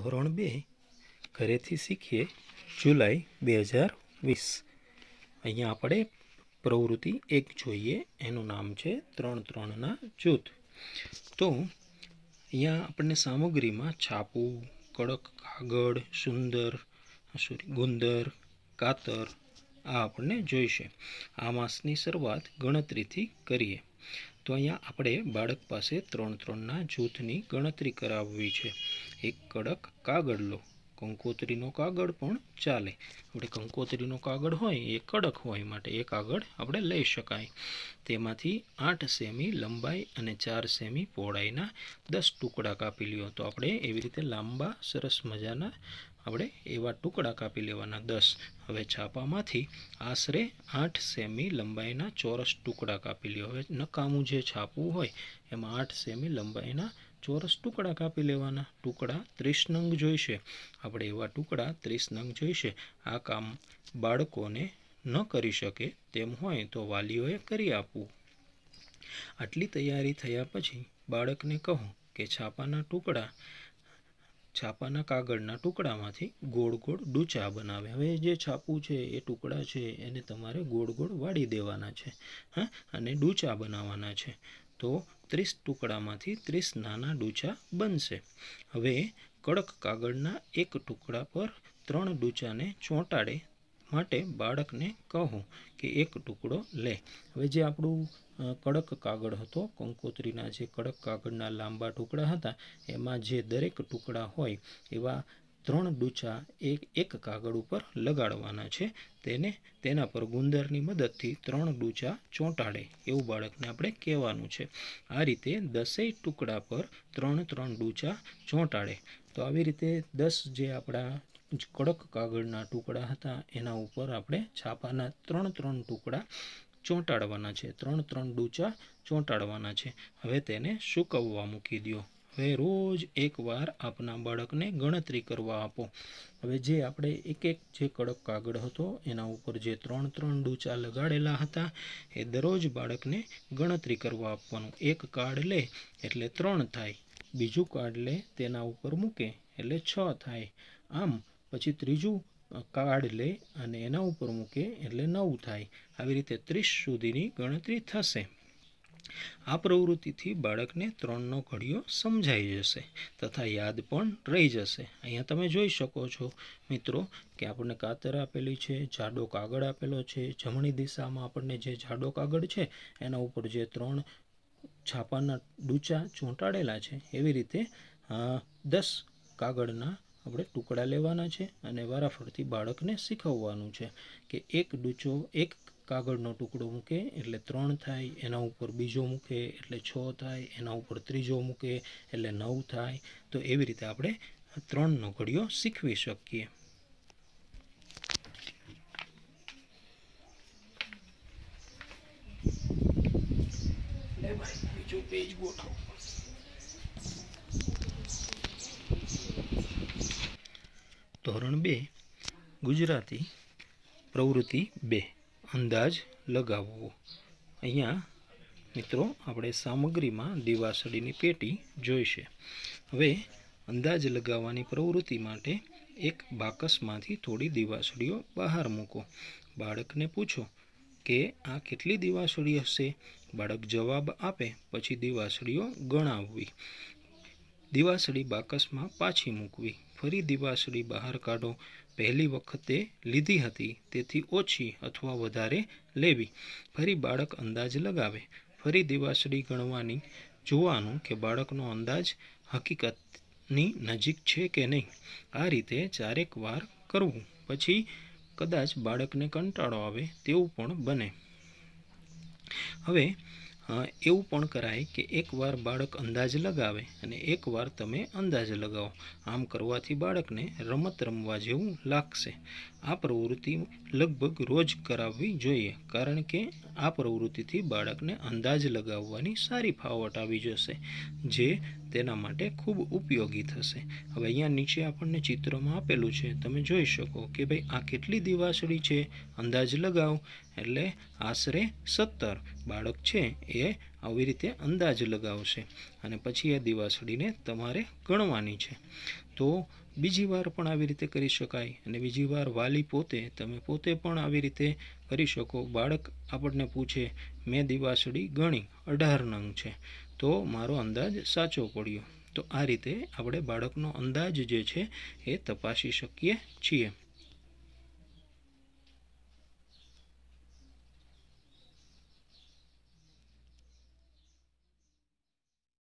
ધોરણ બે ઘરેથી શીખીએ જુલાઈ બે હજાર વીસ અહીંયા આપણે પ્રવૃત્તિ એક જોઈએ એનું નામ છે ત્રણ ત્રણના જૂથ તો અહીંયા આપણને સામગ્રીમાં છાપું કડક કાગળ સુંદર સોરી ગુંદર કાતર આ આપણને જોઈશે આ માસની શરૂઆત ગણતરીથી કરીએ તો અહીંયા આપણે બાળક પાસે ત્રણ ત્રણના જૂથની ગણતરી કરાવવી છે એક કડક કાગળ લો કંકોત્રીનો કાગળ પણ ચાલે આપણે કંકોત્રીનો કાગળ હોય એ કડક હોય માટે એ કાગળ આપણે લઈ શકાય તેમાંથી આઠ સેમી લંબાઈ અને ચાર સેમી પહોળાઈના દસ ટુકડા કાપી લ્યો તો આપણે એવી રીતે લાંબા સરસ મજાના આપણે એવા ટુકડા કાપી લેવાના દસ હવે છાપામાંથી આશરે આઠ સેમી લંબાઈના ચોરસ ટુકડા કાપી લ્યો હવે નકામું જે છાપવું હોય એમાં આઠ સેમી લંબાઈના ચોરસ ટુકડા કાપી લેવાના ટુકડા ત્રીસ નંગ જોઈશે આપણે એવા ટુકડા ત્રીસ નંગ જોઈશે આ કામ બાળકોને ન કરી શકે તેમ હોય તો વાલીઓએ કરી આપવું આટલી તૈયારી થયા પછી બાળકને કહો કે છાપાના ટુકડા છાપાના કાગળના ટુકડામાંથી ગોળ ગોળ ડૂચા બનાવે હવે જે છાપું છે એ ટુકડા છે એને તમારે ગોળ ગોળ વાળી દેવાના છે હા અને ડૂચા બનાવવાના છે તો ત્રીસ ટુકડામાંથી ત્રીસ નાના ડૂચા બનશે હવે કડક કાગળના એક ટુકડા પર ત્રણ ડૂચાને ચોંટાડે માટે બાળકને કહો કે એક ટુકડો લે હવે જે આપણું કડક કાગળ હતો કંકોત્રીના જે કડક કાગળના લાંબા ટુકડા હતા એમાં જે દરેક ટુકડા હોય એવા ત્રણ ડૂચા એક એક કાગળ ઉપર લગાડવાના છે તેને તેના પર ગુંદરની મદદથી ત્રણ ડૂચા ચોંટાડે એવું બાળકને આપણે કહેવાનું છે આ રીતે દસેય ટુકડા પર ત્રણ ત્રણ ડૂચા ચોંટાડે તો આવી રીતે દસ જે આપણા કડક કાગળના ટુકડા હતા એના ઉપર આપણે છાપાના ત્રણ ત્રણ ટુકડા ચોંટાડવાના છે ત્રણ ત્રણ ડૂચા ચોંટાડવાના છે હવે તેને સૂકવવા મૂકી દો હવે રોજ એકવાર આપના બાળકને ગણતરી કરવા આપો હવે જે આપણે એક એક જે કડક કાગળ હતો એના ઉપર જે ત્રણ ત્રણ ડૂચા લગાડેલા હતા એ દરરોજ બાળકને ગણતરી કરવા આપવાનું એક કાર્ડ લે એટલે ત્રણ થાય બીજું કાર્ડ લે તેના ઉપર મૂકે એટલે છ થાય આમ પછી ત્રીજું કાર્ડ લે અને એના ઉપર મૂકે એટલે નવ થાય આવી રીતે ત્રીસ સુધીની ગણતરી થશે આ પ્રવૃત્તિથી બાળકને ત્રણનો ઘડિયો સમજાઈ જશે તથા યાદ પણ રહી જશે અહીંયા તમે જોઈ શકો છો મિત્રો કે આપણને કાતર આપેલી છે જાડો કાગળ આપેલો છે જમણી દિશામાં આપણને જે જાડો કાગળ છે એના ઉપર જે ત્રણ છાપાના ડૂચા ચોંટાડેલા છે એવી રીતે દસ કાગળના આપણે ટુકડા લેવાના છે અને વારાફરતી બાળકને શીખવવાનું છે કે એક ડૂચો એક કાગળનો ટુકડો મૂકે એટલે ત્રણ થાય એના ઉપર બીજો મૂકે એટલે છ થાય એના ઉપર ત્રીજો મૂકે એટલે નવ થાય તો એવી રીતે આપણે ત્રણનો ઘડિયો શીખવી શકીએ બીજું ધોરણ બે ગુજરાતી પ્રવૃત્તિ બે અંદાજ લગાવવો અહીંયા મિત્રો આપણે સામગ્રીમાં દીવાસળીની પેટી જોઈશે હવે અંદાજ લગાવવાની પ્રવૃત્તિ માટે એક બાકસમાંથી થોડી દીવાસળીઓ બહાર મૂકો બાળકને પૂછો કે આ કેટલી દીવાસળી હશે બાળક જવાબ આપે પછી દીવાસળીઓ ગણાવવી દીવાસળી બાકસમાં પાછી મૂકવી ફરી દીવાસળી બહાર કાઢો પહેલી વખતે લીધી હતી તેથી ઓછી અથવા વધારે લેવી ફરી બાળક અંદાજ લગાવે ફરી દિવાસળી ગણવાની જોવાનું કે બાળકનો અંદાજ હકીકતની નજીક છે કે નહીં આ રીતે ચારેક વાર કરવું પછી કદાચ બાળકને કંટાળો આવે તેવું પણ બને હવે એવું પણ કરાય કે એકવાર બાળક અંદાજ લગાવે અને એકવાર તમે અંદાજ લગાવો આમ કરવાથી બાળકને રમત રમવા જેવું લાગશે આ પ્રવૃત્તિ લગભગ રોજ કરાવવી જોઈએ કારણ કે આ પ્રવૃત્તિથી બાળકને અંદાજ લગાવવાની સારી ફાવટ આવી જશે જે તેના માટે ખૂબ ઉપયોગી થશે હવે અહીંયા નીચે આપણને ચિત્રમાં આપેલું છે તમે જોઈ શકો કે ભાઈ આ કેટલી દિવાસળી છે અંદાજ લગાવ એટલે આશરે સત્તર બાળક છે એ આવી રીતે અંદાજ લગાવશે અને પછી આ દિવાસળીને તમારે ગણવાની છે તો બીજી વાર પણ આવી રીતે કરી શકાય અને બીજી વાર વાલી પોતે તમે પોતે પણ આવી રીતે કરી શકો બાળક આપણને પૂછે મેં દિવાસળી ગણી અઢાર નંગ છે તો મારો અંદાજ સાચો પડ્યો તો આ રીતે આપણે બાળકનો અંદાજ જે છે એ તપાસી શકીએ છીએ